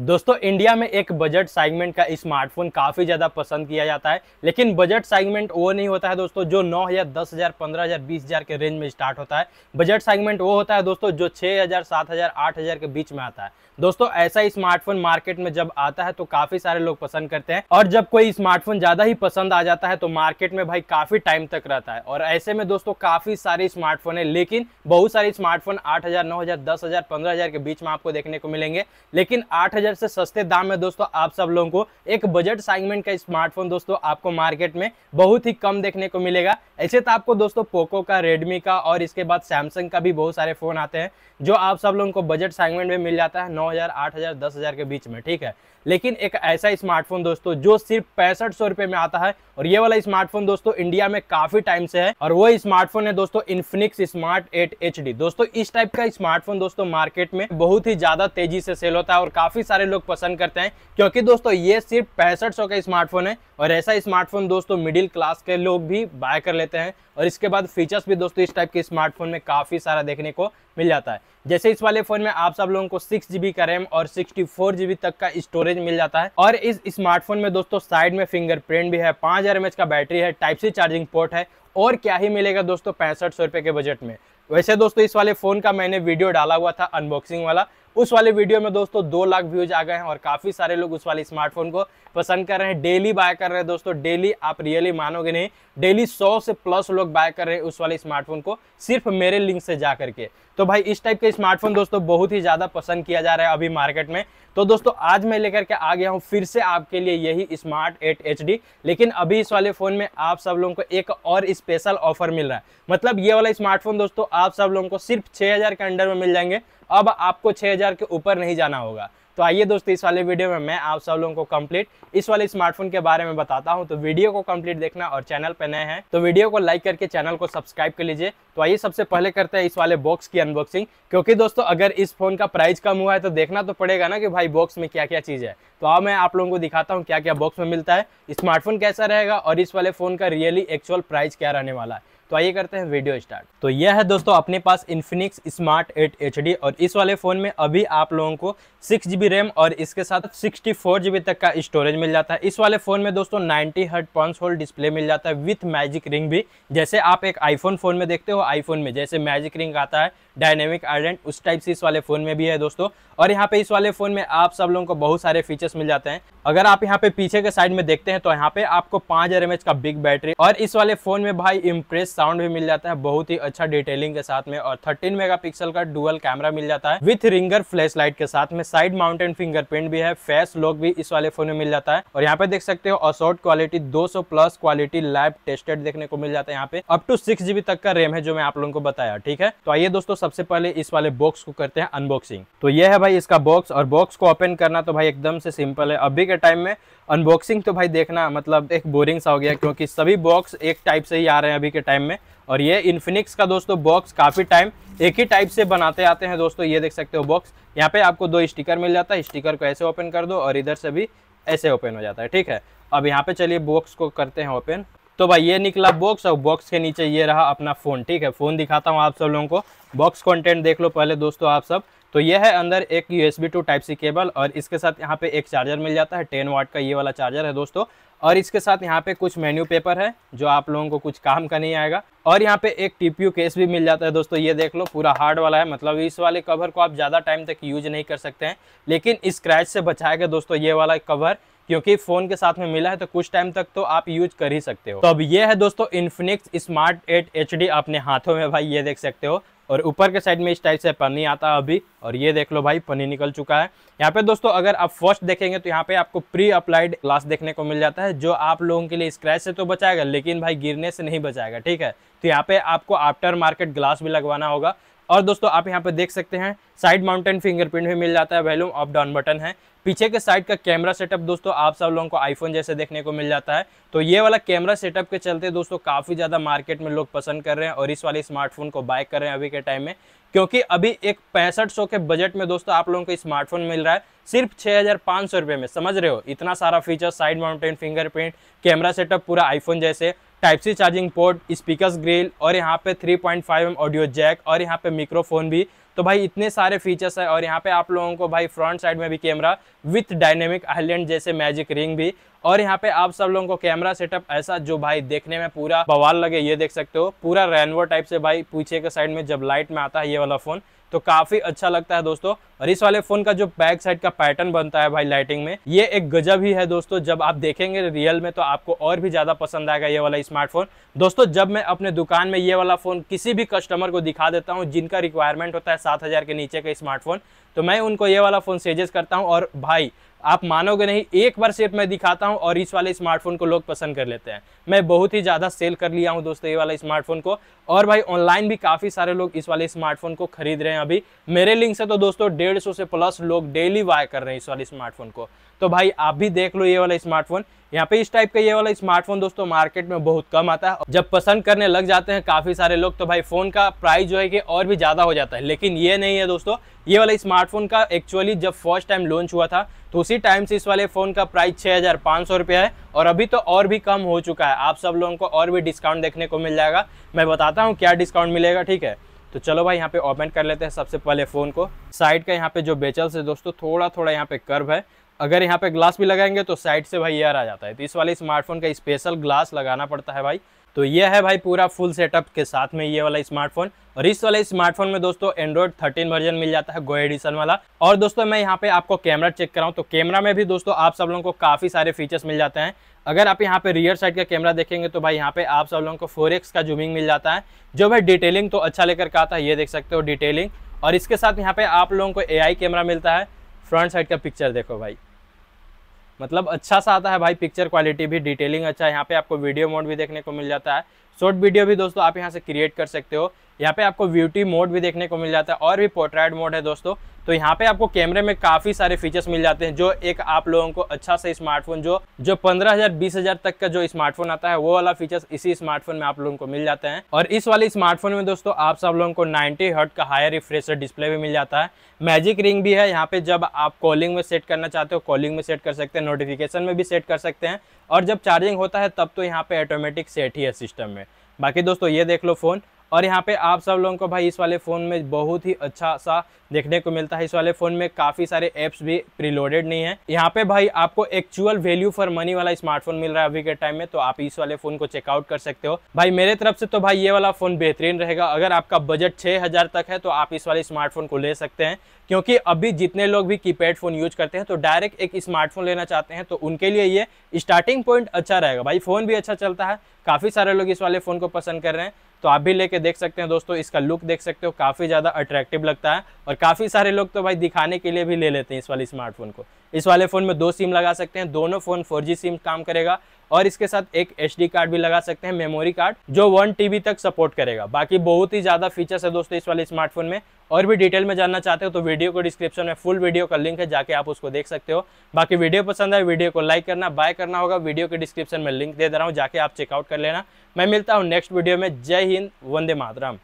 दोस्तों इंडिया में एक बजट सेगमेंट का स्मार्टफोन काफ़ी ज़्यादा पसंद किया जाता है लेकिन बजट सेगमेंट वो नहीं होता है दोस्तों जो नौ हज़ार दस हज़ार पंद्रह हज़ार बीस हज़ार के रेंज में स्टार्ट होता है बजट सेगमेंट वो होता है दोस्तों जो छः हज़ार सात हज़ार आठ हज़ार के बीच में आता है दोस्तों ऐसा स्मार्टफोन मार्केट में जब आता है तो काफ़ी सारे लोग पसंद करते हैं और जब कोई स्मार्टफोन ज़्यादा ही पसंद आ जाता है तो मार्केट में भाई काफ़ी टाइम तक रहता है और ऐसे में दोस्तों काफ़ी सारे स्मार्टफोन है लेकिन बहुत सारे स्मार्टफोन आठ हज़ार नौ हज़ार दस हज़ार पंद्रह हज़ार के बीच में आपको देखने को मिलेंगे लेकिन आठ नज़र से सस्ते दाम में दोस्तों आप सब लोगों को एक बजट साइगमेंट का स्मार्टफोन दोस्तों आपको मार्केट में बहुत ही कम देखने को मिलेगा ऐसे तो आपको दोस्तों पोको का रेडमी का और इसके बाद सैमसंग का भी बहुत सारे फ़ोन आते हैं जो आप सब लोगों को बजट साइगमेंट में मिल जाता है नौ हज़ार आठ हज़ार के बीच में ठीक है लेकिन एक ऐसा स्मार्टफोन दोस्तों जो सिर्फ पैंसठ सौ रुपए में आता है और ये वाला स्मार्टफोन दोस्तों इंडिया में काफी टाइम से है और वो स्मार्टफोन है दोस्तों इन्फिनिक्स स्मार्ट एट एच दोस्तों इस टाइप का स्मार्टफोन दोस्तों मार्केट में बहुत ही ज्यादा तेजी से सेल होता है और काफी सारे लोग पसंद करते हैं क्योंकि दोस्तों ये सिर्फ पैंसठ का स्मार्टफोन है और ऐसा स्मार्टफोन दोस्तों मिडिल क्लास के लोग भी बाय कर लेते हैं और इसके बाद फीचर्स भी दोस्तों इस टाइप के स्मार्टफोन में काफी सारा देखने को मिल जाता है जैसे इस वाले फ़ोन में आप सब लोगों को सिक्स जीबी का रैम और सिक्सटी फोर जीबी तक का स्टोरेज मिल जाता है और इस स्मार्टफोन में दोस्तों साइड में फिंगरप्रिंट भी है पांच हज़ार का बैटरी है टाइप सी चार्जिंग पोर्ट है और क्या ही मिलेगा दोस्तों पैंसठ सौ के बजट में वैसे दोस्तों इस वाले फ़ोन का मैंने वीडियो डाला हुआ था अनबॉक्सिंग वाला उस वाले वीडियो में दोस्तों दो लाख व्यूज आ गए हैं और काफ़ी सारे लोग उस वाले स्मार्टफोन को पसंद कर रहे हैं डेली बाय कर रहे हैं दोस्तों डेली आप रियली मानोगे नहीं डेली सौ से प्लस लोग बाय कर रहे हैं उस वाले स्मार्टफोन को सिर्फ मेरे लिंक से जा करके तो भाई इस टाइप के स्मार्टफोन दोस्तों बहुत ही ज़्यादा पसंद किया जा रहा है अभी मार्केट में तो दोस्तों आज मैं लेकर के आ गया हूँ फिर से आपके लिए यही स्मार्ट एट एच लेकिन अभी इस वाले फ़ोन में आप सब लोगों को एक और स्पेशल ऑफर मिल रहा है मतलब ये वाला स्मार्टफोन दोस्तों आप सब लोगों को सिर्फ छः के अंडर में मिल जाएंगे अब आपको 6000 के ऊपर नहीं जाना होगा तो आइए दोस्तों इस वाले वीडियो में मैं आप सब लोगों को कंप्लीट इस वाले स्मार्टफोन के बारे में बताता हूँ तो वीडियो को कंप्लीट देखना और चैनल पर नए हैं तो वीडियो को लाइक करके चैनल को सब्सक्राइब कर लीजिए तो आइए सबसे पहले करते हैं इस वाले बॉक्स की अनबॉक्सिंग क्योंकि दोस्तों अगर इस फोन का प्राइस कम हुआ है तो देखना तो पड़ेगा ना कि भाई बॉक्स में क्या क्या चीज़ है तो अब मैं आप लोगों को दिखाता हूँ क्या क्या बॉक्स में मिलता है स्मार्टफोन कैसा रहेगा और इस वाले फ़ोन का रियली एक्चुअल प्राइस क्या रहने वाला है तो आइए करते हैं वीडियो स्टार्ट तो यह है दोस्तों अपने पास इन्फिनिक्स स्मार्ट एट एच और इस वाले फ़ोन में अभी आप लोगों को सिक्स जी जीबी रैम और इसके साथ सिक्सटी फोर जीबी तक का स्टोरेज मिल जाता है इस वाले फ़ोन में दोस्तों ninety hertz punch hole display मिल जाता है विथ मैजिक रिंग भी जैसे आप एक आईफोन फ़ोन में देखते हो आईफोन में जैसे मैजिक रिंग आता है डायनेमिक आइडेंट उस टाइप से इस वाले फ़ोन में भी है दोस्तों और यहाँ पे इस वाले फ़ोन में आप सब लोगों को बहुत सारे फीचर्स मिल जाते हैं अगर आप यहाँ पे पीछे के साइड में देखते हैं तो यहाँ पे आपको पांच हज़ार का बिग बैटरी और इस वाले फ़ोन में भाई इम्प्रेस साउंड भी मिल जाता है बहुत ही अच्छा डिटेलिंग के साथ में और थर्टीन मेगा का डुअल कैमरा मिल जाता है विथ रिंगर फ्लैश लाइट के साथ में साइड माउंटेन फिंगरप्रिंट भी है फेस लॉक भी इस वाले फ़ोन में मिल जाता है और यहाँ पे देख सकते हो असोट क्वालिटी दो प्लस क्वालिटी लैब टेस्टेड देखने को मिल जाता है यहाँ पे अप टू सिक्स तक का रेम है जो मैं आप लोगों को बताया ठीक है तो आइए दोस्तों सबसे पहले इस वाले बॉक्स को करते हैं अनबॉक्सिंग तो ये है भाई इसका बॉक्स और बॉक्स को ओपन करना तो भाई एकदम से सिंपल है अभी के टाइम में अनबॉक्सिंग तो भाई देखना मतलब एक बोरिंग सा हो गया क्योंकि सभी बॉक्स एक टाइप से ही आ रहे हैं अभी के टाइम में और ये इन्फिनिक्स का दोस्तों बॉक्स काफ़ी टाइम एक ही टाइप से बनाते आते हैं दोस्तों ये देख सकते हो बॉक्स यहाँ पे आपको दो स्टिकर मिल जाता है स्टिकर को ऐसे ओपन कर दो और इधर से भी ऐसे ओपन हो जाता है ठीक है अब यहाँ पे चलिए बॉक्स को करते हैं ओपन तो भाई ये निकला बॉक्स और बॉक्स के नीचे ये रहा अपना फ़ोन ठीक है फ़ोन दिखाता हूँ आप सब लोगों को बॉक्स कंटेंट देख लो पहले दोस्तों आप सब तो ये है अंदर एक U S B to type C cable और इसके साथ यहाँ पे एक चार्जर मिल जाता है टेन वाट का ये वाला चार्जर है दोस्तों और इसके साथ यहाँ पे कुछ मेन्यू पेपर है जो आप लोगों को कुछ काम का नहीं आएगा और यहाँ पे एक टीपीयू केस भी मिल जाता है दोस्तों ये देख लो पूरा हार्ड वाला है मतलब इस वाले कवर को आप ज़्यादा टाइम तक यूज नहीं कर सकते हैं लेकिन स्क्रैच से बचाएगा दोस्तों ये वाला कवर क्योंकि फ़ोन के साथ में मिला है तो कुछ टाइम तक तो आप यूज कर ही सकते हो तो अब ये है दोस्तों इन्फिनिक्स स्मार्ट एट एच अपने हाथों में भाई ये देख सकते हो और ऊपर के साइड में इस टाइप से पनी आता है अभी और ये देख लो भाई पनी निकल चुका है यहाँ पे दोस्तों अगर आप फर्स्ट देखेंगे तो यहाँ पे आपको प्री अप्लाइड ग्लास देखने को मिल जाता है जो आप लोगों के लिए स्क्रैच से तो बचाएगा लेकिन भाई गिरने से नहीं बचाएगा ठीक है तो यहाँ पे आपको आफ्टर मार्केट ग्लास भी लगवाना होगा और दोस्तों आप यहाँ पर देख सकते हैं साइड माउंटेन फिंगरप्रिंट भी मिल जाता है वैल्यूम अप डाउन बटन है पीछे के साइड का कैमरा सेटअप दोस्तों आप सब लोगों को आईफोन जैसे देखने को मिल जाता है तो ये वाला कैमरा सेटअप के चलते दोस्तों काफ़ी ज़्यादा मार्केट में लोग पसंद कर रहे हैं और इस वाले स्मार्टफोन को बाय कर रहे हैं अभी के टाइम में क्योंकि अभी एक पैंसठ के बजट में दोस्तों आप लोगों को स्मार्टफोन मिल रहा है सिर्फ छः में समझ रहे हो इतना सारा feature side mounted fingerprint camera setup पूरा आईफोन जैसे type C charging port speakers grill और यहाँ पे 3.5 पॉइंट ऑडियो जैक और यहाँ पे माइक्रोफोन भी तो भाई इतने सारे फीचर्स है और यहाँ पे आप लोगों को भाई फ्रंट साइड में भी कैमरा विथ डायनेमिक आइलैंड जैसे मैजिक रिंग भी और यहाँ पे आप सब लोगों को कैमरा सेटअप ऐसा जो भाई देखने में पूरा बवाल लगे ये देख सकते हो पूरा रेनवो टाइप से भाई पीछे के साइड में जब लाइट में आता है ये वाला फ़ोन तो काफी अच्छा लगता है दोस्तों और इस वाले फोन का जो बैक साइड का पैटर्न बनता है भाई लाइटिंग में ये एक गजब ही है दोस्तों जब आप देखेंगे रियल में तो आपको और भी ज्यादा पसंद आएगा ये वाला स्मार्टफोन दोस्तों जब मैं अपने दुकान में ये वाला फोन किसी भी कस्टमर को दिखा देता हूँ जिनका रिक्वायरमेंट होता है सात के नीचे का स्मार्टफोन तो मैं उनको ये वाला फोन सजेस्ट करता हूँ और भाई आप मानोगे नहीं एक बार सिर्फ मैं दिखाता हूँ और इस वाले स्मार्टफोन को लोग पसंद कर लेते हैं मैं बहुत ही ज़्यादा सेल कर लिया हूँ दोस्तों ये वाला स्मार्टफोन को और भाई ऑनलाइन भी काफ़ी सारे लोग इस वाले स्मार्टफोन को खरीद रहे हैं अभी मेरे लिंक से तो दोस्तों डेढ़ से प्लस लोग डेली बाय कर रहे हैं इस वाले स्मार्टफोन को तो भाई आप भी देख लो ये वाला स्मार्टफोन यहाँ पे इस टाइप का ये वाला स्मार्टफोन दोस्तों मार्केट में बहुत कम आता है जब पसंद करने लग जाते हैं काफ़ी सारे लोग तो भाई फ़ोन का प्राइस जो है कि और भी ज़्यादा हो जाता है लेकिन ये नहीं है दोस्तों ये वाला स्मार्टफोन का एक्चुअली जब फर्स्ट टाइम लॉन्च हुआ था तो उसी टाइम से इस वाले फ़ोन का प्राइस छः हज़ार पाँच सौ रुपया है और अभी तो और भी कम हो चुका है आप सब लोगों को और भी डिस्काउंट देखने को मिल जाएगा मैं बताता हूँ क्या डिस्काउंट मिलेगा ठीक है तो चलो भाई यहाँ पे ओपन कर लेते हैं सबसे पहले फ़ोन को साइड का यहाँ पे जो बेचल से दोस्तों थोड़ा थोड़ा यहाँ पे कर्व है अगर यहाँ पे ग्लास भी लगाएंगे तो साइड से भाई एयर आ जाता है तो इस वाले स्मार्टफोन का स्पेशल ग्लास लगाना पड़ता है भाई तो ये है भाई पूरा फुल सेटअप के साथ में ये वाला स्मार्टफोन और इस वाले स्मार्टफोन में दोस्तों एंड्रॉइड 13 वर्जन मिल जाता है गो एडिशन वाला और दोस्तों मैं यहाँ पे आपको कैमरा चेक कराऊँ तो कैमरा में भी दोस्तों आप सब लोगों को काफ़ी सारे फीचर्स मिल जाते हैं अगर आप यहाँ पे रियर साइड का कैमरा देखेंगे तो भाई यहाँ पे आप सब लोगों को फोर का जूमिंग मिल जाता है जो भाई डिटेलिंग तो अच्छा लेकर के आता है ये देख सकते हो डिटेलिंग और इसके साथ यहाँ पे आप लोगों को ए कैमरा मिलता है फ्रंट साइड का पिक्चर देखो भाई मतलब अच्छा सा आता है भाई पिक्चर क्वालिटी भी डिटेलिंग अच्छा है यहाँ पे आपको वीडियो मोड भी देखने को मिल जाता है शॉर्ट वीडियो भी दोस्तों आप यहाँ से क्रिएट कर सकते हो यहाँ पे आपको ब्यूटी मोड भी देखने को मिल जाता है और भी पोर्ट्रेट मोड है दोस्तों तो यहाँ पे आपको कैमरे में काफी सारे फीचर्स मिल जाते हैं जो एक आप लोगों को अच्छा सा स्मार्टफोन जो जो पंद्रह हजार बीस हजार तक का जो स्मार्टफोन आता है वो वाला फीचर्स इसी स्मार्टफोन में आप लोगों को मिल जाते हैं और इस वाले स्मार्टफोन में दोस्तों आप सब लोगों को 90 हर्ट का हायर रिफ्रेश डिस्प्ले भी मिल जाता है मैजिक रिंग भी है यहाँ पे जब आप कॉलिंग में सेट करना चाहते हो कॉलिंग में सेट कर सकते हैं नोटिफिकेशन में भी सेट कर सकते हैं और जब चार्जिंग होता है तब तो यहाँ पे ऑटोमेटिक सेट ही है सिस्टम में बाकी दोस्तों ये देख लो फ़ोन और यहाँ पे आप सब लोगों को भाई इस वाले फ़ोन में बहुत ही अच्छा सा देखने को मिलता है इस वाले फ़ोन में काफ़ी सारे ऐप्स भी प्रीलोडेड नहीं है यहाँ पे भाई आपको एक्चुअल वैल्यू फॉर मनी वाला स्मार्टफोन मिल रहा है अभी के टाइम में तो आप इस वाले फ़ोन को चेकआउट कर सकते हो भाई मेरे तरफ से तो भाई ये वाला फ़ोन बेहतरीन रहेगा अगर आपका बजट छः तक है तो आप इस वाले स्मार्टफोन को ले सकते हैं क्योंकि अभी जितने लोग भी कीपैड फ़ोन यूज करते हैं तो डायरेक्ट एक स्मार्टफोन लेना चाहते हैं तो उनके लिए ये स्टार्टिंग पॉइंट अच्छा रहेगा भाई फ़ोन भी अच्छा चलता है काफ़ी सारे लोग इस वाले फ़ोन को पसंद कर रहे हैं तो आप भी लेके देख सकते हैं दोस्तों इसका लुक देख सकते हो काफ़ी ज़्यादा अट्रैक्टिव लगता है और काफ़ी सारे लोग तो भाई दिखाने के लिए भी ले लेते हैं इस वाले स्मार्टफोन को इस वाले फ़ोन में दो सिम लगा सकते हैं दोनों फ़ोन फोर सिम काम करेगा और इसके साथ एक एच कार्ड भी लगा सकते हैं मेमोरी कार्ड जो वन टी तक सपोर्ट करेगा बाकी बहुत ही ज़्यादा फीचर्स है दोस्तों इस वाले स्मार्टफोन में और भी डिटेल में जानना चाहते हो तो वीडियो को डिस्क्रिप्शन में फुल वीडियो का लिंक है जाके आप उसको देख सकते हो बाकी वीडियो पसंद आए वीडियो को लाइक करना बाय करना होगा वीडियो के डिस्क्रिप्शन में लिंक दे दे रहा हूँ जाके आप चेकआउट कर लेना मैं मिलता हूँ नेक्स्ट वीडियो में जय हिंद वंदे मातराम